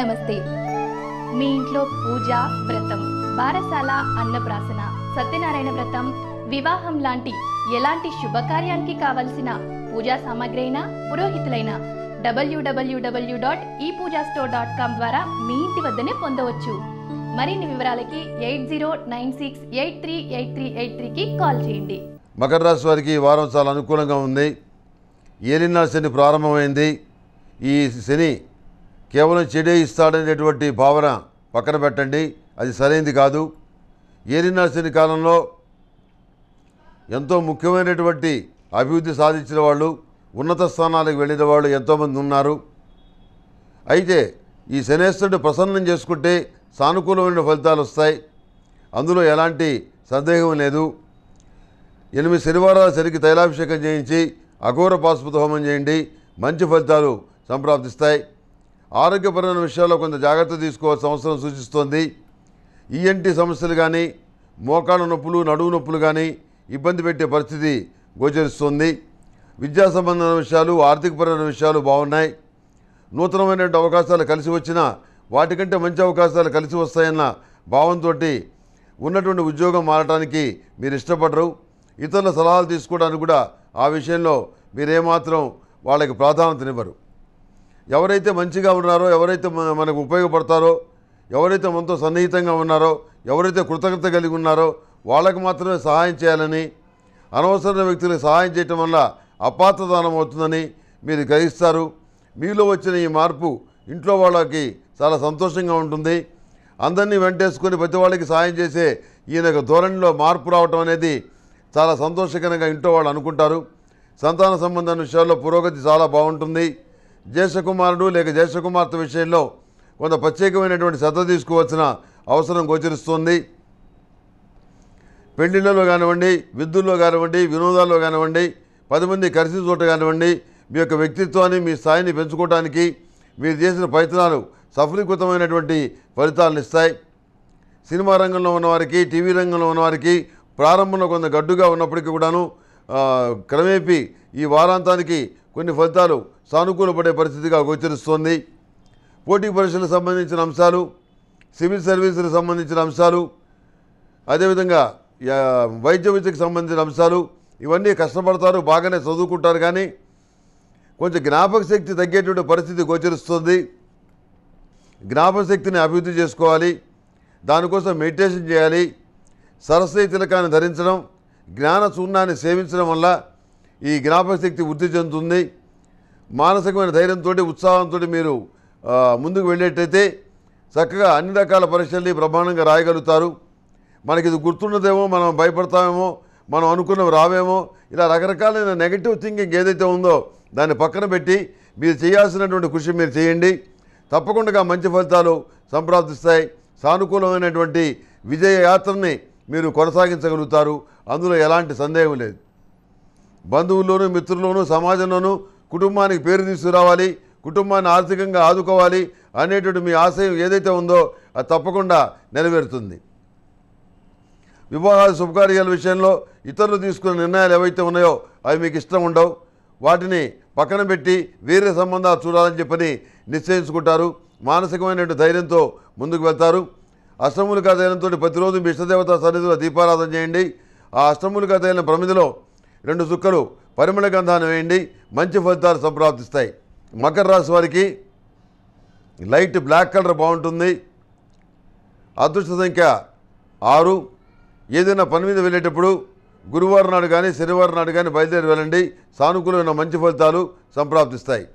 నమస్తే మీ ఇంట్లో పూజ వ్రతం బారసాల అన్నప్రాసన సత్యనారాయణ వ్రతం వివాహం లాంటి ఎలాంటి శుభకార్యానికి కావలసిన పూజా సామాగ్రి అయినా పురోహితులైన డబ్ల్యూడబ్ల్యూడబ్ల్యూ డాట్ ఈ పూజా స్టోర్ డాట్ కామ్ ద్వారా మీ ఇంటి వద్దనే పొందవచ్చు మరిన్ని వివరాలకి eight zero nine six eight three eight three eight త్రీకి కాల్ చేయండి మకర రాశి వారికి ఈ వారం చాలా అనుకూలంగా ఉంది ఏలినా శని ప్రారంభమైంది ఈ శని కేవలం చెడే ఇస్తాడనేటువంటి భావన పక్కన పెట్టండి అది సరైనది కాదు ఏలినాశని కాలంలో ఎంతో ముఖ్యమైనటువంటి అభివృద్ధి సాధించిన వాళ్ళు ఉన్నత స్థానాలకు వెళ్ళిన వాళ్ళు ఎంతోమంది ఉన్నారు అయితే ఈ శనేశ్వరుడు ప్రసన్నం చేసుకుంటే సానుకూలమైన ఫలితాలు వస్తాయి అందులో ఎలాంటి సందేహం లేదు ఎనిమిది శనివారాల సరికి తైలాభిషేకం చేయించి అఘోర పాశుపత హోమం చేయండి మంచి ఫలితాలు సంప్రాప్తిస్తాయి ఆరోగ్యపరమైన విషయాల్లో కొంత జాగ్రత్త తీసుకోవాల్సిన అవసరం సూచిస్తోంది ఈఎన్టి సమస్యలు కానీ మోకాళ్ళ నొప్పులు నడువు నొప్పులు కానీ ఇబ్బంది పెట్టే పరిస్థితి గోచరిస్తుంది విద్యా సంబంధమైన విషయాలు ఆర్థికపరమైన విషయాలు బాగున్నాయి నూతనమైనటువంటి అవకాశాలు కలిసి వచ్చినా వాటికంటే మంచి అవకాశాలు కలిసి వస్తాయన్న భావంతో ఉన్నటువంటి ఉద్యోగం మారటానికి మీరు ఇష్టపడరు ఇతరుల సలహాలు తీసుకోవడానికి కూడా ఆ విషయంలో మీరేమాత్రం వాళ్ళకి ప్రాధాన్యతనివ్వరు ఎవరైతే మంచిగా ఉన్నారో ఎవరైతే మనకు ఉపయోగపడతారో ఎవరైతే మనతో సన్నిహితంగా ఉన్నారో ఎవరైతే కృతజ్ఞత కలిగి ఉన్నారో వాళ్ళకు మాత్రమే సహాయం చేయాలని అనవసరమైన వ్యక్తులకు సహాయం చేయటం వల్ల అపాత్రదానం అవుతుందని మీరు గ్రహిస్తారు మీలో వచ్చిన ఈ మార్పు ఇంట్లో వాళ్ళకి చాలా సంతోషంగా ఉంటుంది అందరినీ వెంటేసుకొని ప్రతి వాళ్ళకి సహాయం చేసే ఈయన ధోరణిలో మార్పు రావటం అనేది చాలా సంతోషకరంగా ఇంట్లో వాళ్ళు అనుకుంటారు సంతాన సంబంధం విషయాల్లో పురోగతి చాలా బాగుంటుంది జయశకుమారుడు లేక జయశకుమార్తె విషయంలో కొంత ప్రత్యేకమైనటువంటి శ్రద్ధ తీసుకోవాల్సిన అవసరం గోచరిస్తుంది పెళ్లిళ్ళలో కానివ్వండి విద్యుల్లో కానివ్వండి వినోదాల్లో కానివ్వండి పది మంది కలిసి చోట కానివ్వండి మీ యొక్క వ్యక్తిత్వాన్ని మీ స్థాయిని పెంచుకోవడానికి మీరు చేసిన ప్రయత్నాలు సఫలీకృతమైనటువంటి ఫలితాలను ఇస్తాయి సినిమా రంగంలో ఉన్నవారికి టీవీ రంగంలో ఉన్నవారికి ప్రారంభంలో కొంత గడ్డుగా ఉన్నప్పటికీ కూడాను క్రమేపీ ఈ వారాంతానికి కొన్ని ఫలితాలు సానుకూలపడే పరిస్థితిగా గోచరిస్తోంది పోటీ పరీక్షలకు సంబంధించిన అంశాలు సివిల్ సర్వీసులకు సంబంధించిన అంశాలు అదేవిధంగా వైద్య విద్యకు సంబంధించిన అంశాలు ఇవన్నీ కష్టపడతారు బాగానే చదువుకుంటారు కానీ కొంచెం జ్ఞాపక శక్తి తగ్గేటువంటి పరిస్థితి గోచరిస్తుంది జ్ఞాపక శక్తిని అభివృద్ధి చేసుకోవాలి దానికోసం మెడిటేషన్ చేయాలి సరస్వతి తిలకాన్ని ధరించడం జ్ఞాన చూర్ణాన్ని సేవించడం వల్ల ఈ జ్ఞాపకశక్తి వృద్ధి చెందుతుంది మానసికమైన ధైర్యంతో ఉత్సాహంతో మీరు ముందుకు వెళ్ళేటైతే చక్కగా అన్ని రకాల పరీక్షల్ని బ్రహ్మాండంగా రాయగలుగుతారు మనకి ఇది గుర్తున్నదేమో మనం భయపడతామేమో మనం అనుకున్నవి రావేమో ఇలా రకరకాలైన నెగటివ్ థింకింగ్ ఏదైతే ఉందో దాన్ని పక్కన పెట్టి మీరు చేయాల్సినటువంటి కృషి మీరు చేయండి తప్పకుండా మంచి ఫలితాలు సంప్రాప్తిస్తాయి సానుకూలమైనటువంటి విజయ యాత్రని మీరు కొనసాగించగలుగుతారు అందులో ఎలాంటి సందేహం లేదు బంధువుల్లోనూ మిత్రుల్లోనూ సమాజంలోనూ కుటుంబానికి పేరు తీసుకురావాలి కుటుంబాన్ని ఆర్థికంగా ఆదుకోవాలి అనేటువంటి మీ ఆశయం ఏదైతే ఉందో అది తప్పకుండా నెరవేరుతుంది వివాహాలు శుభకార్యాల విషయంలో ఇతరులు తీసుకున్న నిర్ణయాలు ఏవైతే ఉన్నాయో అవి మీకు ఇష్టం ఉండవు వాటిని పక్కన పెట్టి వేరే సంబంధాలు చూడాలని చెప్పని నిశ్చయించుకుంటారు మానసికమైనటువంటి ధైర్యంతో ముందుకు వెళ్తారు అష్టములుగా ధైర్యంతో ప్రతిరోజు మీ ఇష్టదేవత సన్నిధిలో దీపారాధన చేయండి ఆ అష్టములుగా ధైర్యం ప్రమిదిలో రెండు చుక్కలు పరిమళ గంధాన్ని వేయండి మంచి ఫలితాలు సంప్రాప్తిస్తాయి మకర రాశి వారికి లైట్ బ్లాక్ కలర్ బాగుంటుంది అదృష్ట సంఖ్య ఆరు ఏదైనా పని మీద వెళ్ళేటప్పుడు గురువారం నాడు కానీ శనివారం నాడు కానీ బయలుదేరి వెళ్ళండి సానుకూలమైన మంచి ఫలితాలు సంప్రాప్తిస్తాయి